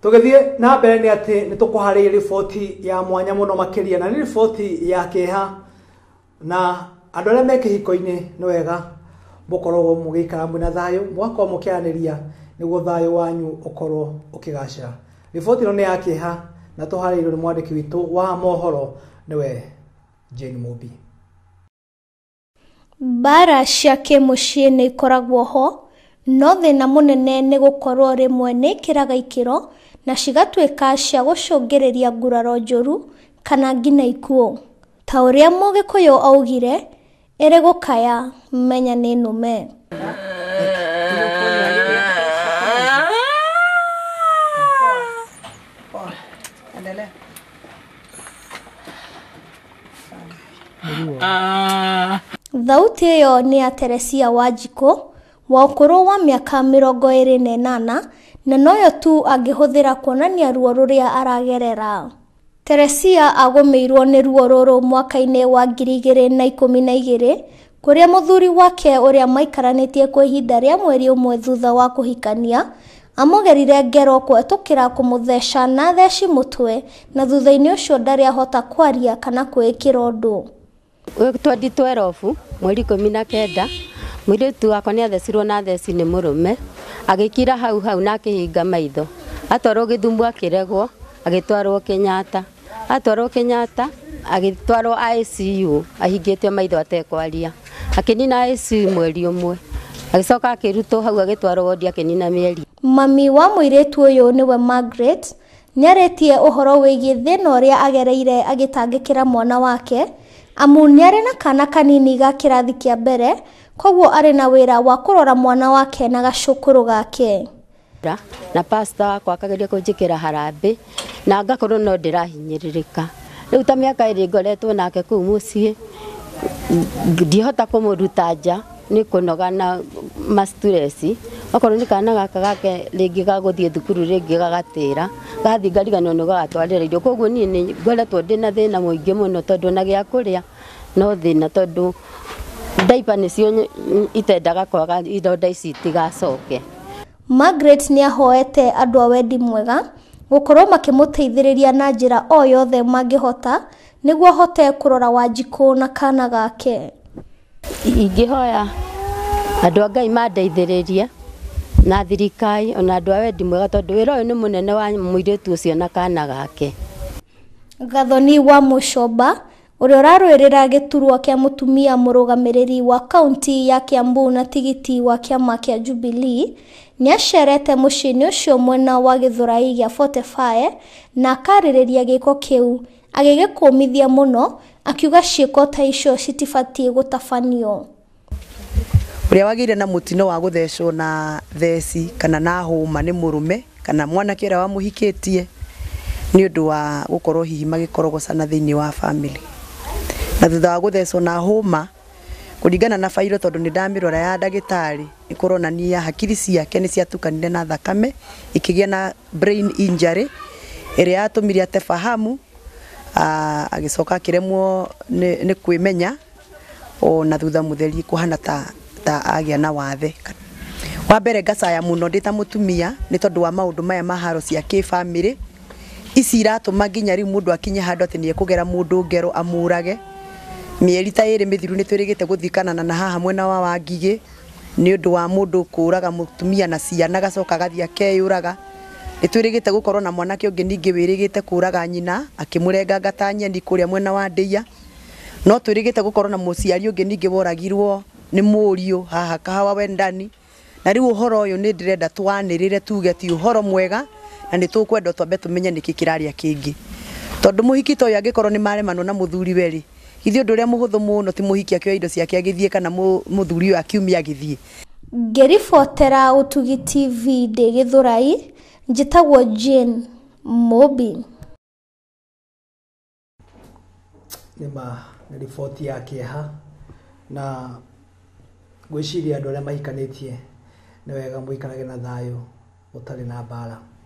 tugithie na mbere ni ati ni tukuhariria riboti ya mwanya muno makiria na ni riboti ya keha na andå arä a me kihiko-inä nä wega mũkoragwo mũgĩikara mwĩna thayũ mũgakorwo mũkĩaranĩria nĩguo thayũ wanyu ũkorwo ũkĩgacĩra riboti no ni ya keha na tũharĩirwo ni mwandĩki witũ wa mohoro we jane mobi mbara cia kĩmũciĩ nĩ ikoragwo ho no thĩna mũnene nĩ gũkorwo rĩmwe nĩikĩraga ikiro na cigatuĩka cia ria nguraro njũru kana nginya ikuũ ta ũrĩa mũgĩkũyũ augire ĩrĩ kaya menya nĩ nũme ah. thauti ĩyo ni ya Teresia Wanjikũ wa ũkũrũ wa mĩaka mĩrongo ĩrĩ na ĩnana na noyo tu angĩhũthĩra kuonania ruo rũrĩa aragerera. Teresia agũmĩirũo nĩ ruo rũrũ mwaka-inĩ wa ngiri igĩrĩ na ikũmi na igĩrĩ kũrĩa mũthuri wake ũrĩa maikaranĩtie kwa ihinda rĩa mweri ũmwe thutha wa kũhikania amũgerire ngero kwetũkĩra kũmũtheca na theci mũtwe na thutha-inĩ ũcio ahota kwaria kana kwĩkĩra ũndũ. 2012 mweri ikũmi na kenda Mũirĩtu wakwa nĩ athecirwo na theci me mũrũme, kira hau hau na akĩhinga maitho. Atwarwo gĩthumo akĩregwo, agĩtwarwo Kenyatta. Atwarwo Kenyatta, agĩtwarwo ICU, ahingĩtio maitho atekwaria. Akĩnina ICU mweri ũmwe. Agĩcoka akĩrutwo hau agĩtwarwo wondi akĩnina mĩeri. Mami wa mũirĩtu ũyũ nĩwe Margaret, nĩarĩtie ũhoro wĩgiĩ thĩna ũrĩa agereire agĩtangĩkĩra mwana wake amu nĩarĩ na kana kanini ga kĩrathi kĩa mbere koguo arĩ na wĩra wa kũrora mwana wake na gacũkũrũ gake na pastor wakwa akageria kũnjĩkĩra harambĩ na ngakorwo no ndĩrahinyĩrĩrĩka rĩu ta mĩaka ĩrĩ ngoretwo nake kũu mũciĩ ndihota kũmũruta nja nĩ kũnoga na masturesi okorwo nĩ kana gaka gake rĩngĩ gagũthiĩ thukuru rĩngĩ gagatĩra gathiĩ ngariganĩrwo nĩ gagatwarĩra irio koguo niĩ nĩ ngoretwo ndĩ na thĩna mũingĩ mũno tondũ ona gĩa kũrĩa no thĩna tondũ d nä cio itendagakoaga ironda icitigacoke nä ahoete andå a wendi mwega gå korwo makä må teithä rä ria na njä ra o yothe mangä hota nä guo ahote kå rora wanjikå na kana gake ingä hoya andå a ngai mandeithä rä ria na thirikai ona andå a wendi mwega tondå wä ra å yå nä må nene wa må irä tu ciona kana gake gathoni wa må comba uria urarũĩrĩra gĩturwa kĩa mũtumia mũrũgamĩrĩri wa kaunti ya Kiambu na tigiti wa kĩama kĩa Jubilee nĩacerete mũciĩ-inĩ ũcio mwena wa gĩthũrai gĩa Fortebae na akarĩrĩria gĩko kĩu agĩgĩkũmithia mũno akiuga ciĩko ta icio citibatiĩ gũtabanio ũrĩa wagĩire na mũtino wa gũthecwo na theci kana na hũma nĩ mũrũme kana mwanake ũrĩa wamũhikĩtie nĩ ũndũ wa gũkorwo hihi magĩkorogocana thĩiniĩ wa bamĩrĩ na thutha wa guthecwo na huma kuringana na fairo tondu ni ndamirora ya ndagitari ikuronania hakiri ciake ni ciatukanire na thakame ikigia na brain injury iria yatumire ate fahamu agicoka akiremwo ni kwimenya na thutha mutheri kuhana ta ta agia na wathe wa mbere ngacaya muno ndita mutumia ni tondu wa maundu maya maharo cia ki family isi ici iratå ma nginya rä u må ndå akinye handå atä nä ekå ngero amurage mieri ta ĩrĩ mithiru nĩ twĩrĩgĩte gũthikanana na haha mwena wa wangigĩ ni undu wa mũndũ kuraga mutumia na ciana gacoka gathiĩ akeyũraga nĩ twĩrĩgĩte gũkorwo na mwanake ungi ningi wirigite kuraga nyina akimurenga ta nyeni kuria mwena wa ndĩiya no twirigite gũkorwo na muciari ungi ningi woragirwo ni mũriũ haha kahawa wendani na rĩu ũhoro ũyũ ni ndĩrenda twanirire tuge ti uhoro mwega na nĩ tũkwenda twambe tumenye niki kirari kĩngĩ tondũ mũhiki ta ũyũ angĩkorwo nĩ na muthuri weri ithuĩ ũndũ ria muhuthu muno ti muhiki akio indo ciake agithie kana mũthuri ũyũ akiumia agĩthiĩ ngĩribotera utugi tv ndĩ githurai njitagwo jen mobi nĩma nĩ riboti ya kĩeha na gwĩciria andũ arĩa mahikanĩtie nĩ wega mũikarage na thayũ utari na mbara